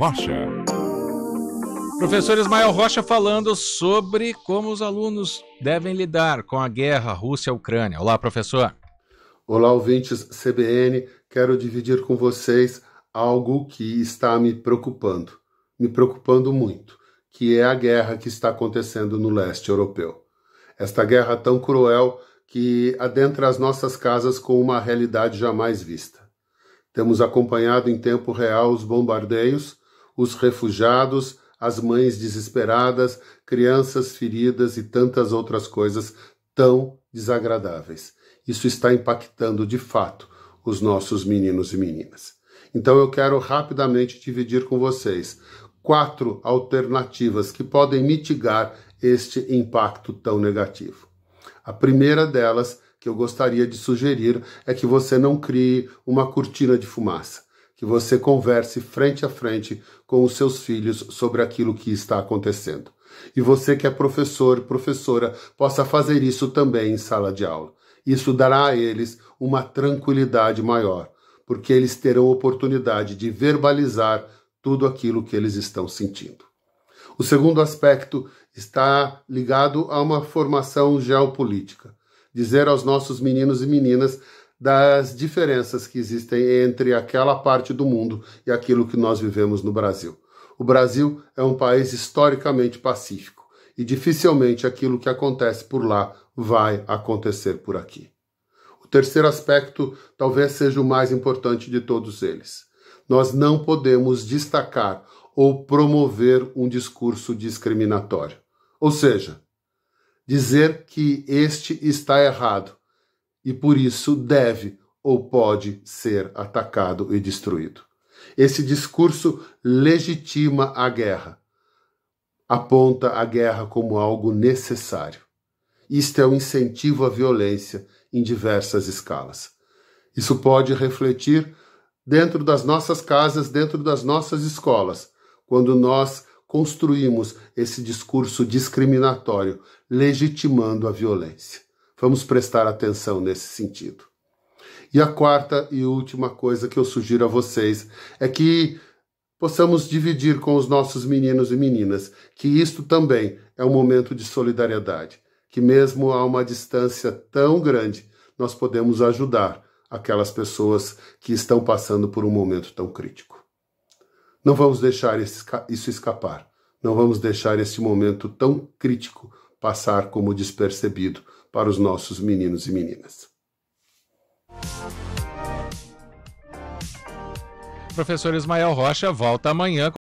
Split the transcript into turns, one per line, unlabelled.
Rocha. Professor Ismael Rocha falando sobre como os alunos devem lidar com a guerra Rússia-Ucrânia. Olá, professor. Olá, ouvintes CBN. Quero dividir com vocês algo que está me preocupando, me preocupando muito, que é a guerra que está acontecendo no leste europeu. Esta guerra tão cruel que adentra as nossas casas com uma realidade jamais vista. Temos acompanhado em tempo real os bombardeios os refugiados, as mães desesperadas, crianças feridas e tantas outras coisas tão desagradáveis. Isso está impactando de fato os nossos meninos e meninas. Então eu quero rapidamente dividir com vocês quatro alternativas que podem mitigar este impacto tão negativo. A primeira delas que eu gostaria de sugerir é que você não crie uma cortina de fumaça que você converse frente a frente com os seus filhos sobre aquilo que está acontecendo. E você que é professor, professora, possa fazer isso também em sala de aula. Isso dará a eles uma tranquilidade maior, porque eles terão oportunidade de verbalizar tudo aquilo que eles estão sentindo. O segundo aspecto está ligado a uma formação geopolítica. Dizer aos nossos meninos e meninas das diferenças que existem entre aquela parte do mundo e aquilo que nós vivemos no Brasil. O Brasil é um país historicamente pacífico e dificilmente aquilo que acontece por lá vai acontecer por aqui. O terceiro aspecto talvez seja o mais importante de todos eles. Nós não podemos destacar ou promover um discurso discriminatório. Ou seja, dizer que este está errado e por isso deve ou pode ser atacado e destruído. Esse discurso legitima a guerra, aponta a guerra como algo necessário. Isto é um incentivo à violência em diversas escalas. Isso pode refletir dentro das nossas casas, dentro das nossas escolas, quando nós construímos esse discurso discriminatório, legitimando a violência. Vamos prestar atenção nesse sentido. E a quarta e última coisa que eu sugiro a vocês é que possamos dividir com os nossos meninos e meninas que isto também é um momento de solidariedade, que mesmo a uma distância tão grande, nós podemos ajudar aquelas pessoas que estão passando por um momento tão crítico. Não vamos deixar isso escapar. Não vamos deixar esse momento tão crítico passar como despercebido para os nossos meninos e meninas. Professor Ismael Rocha volta amanhã.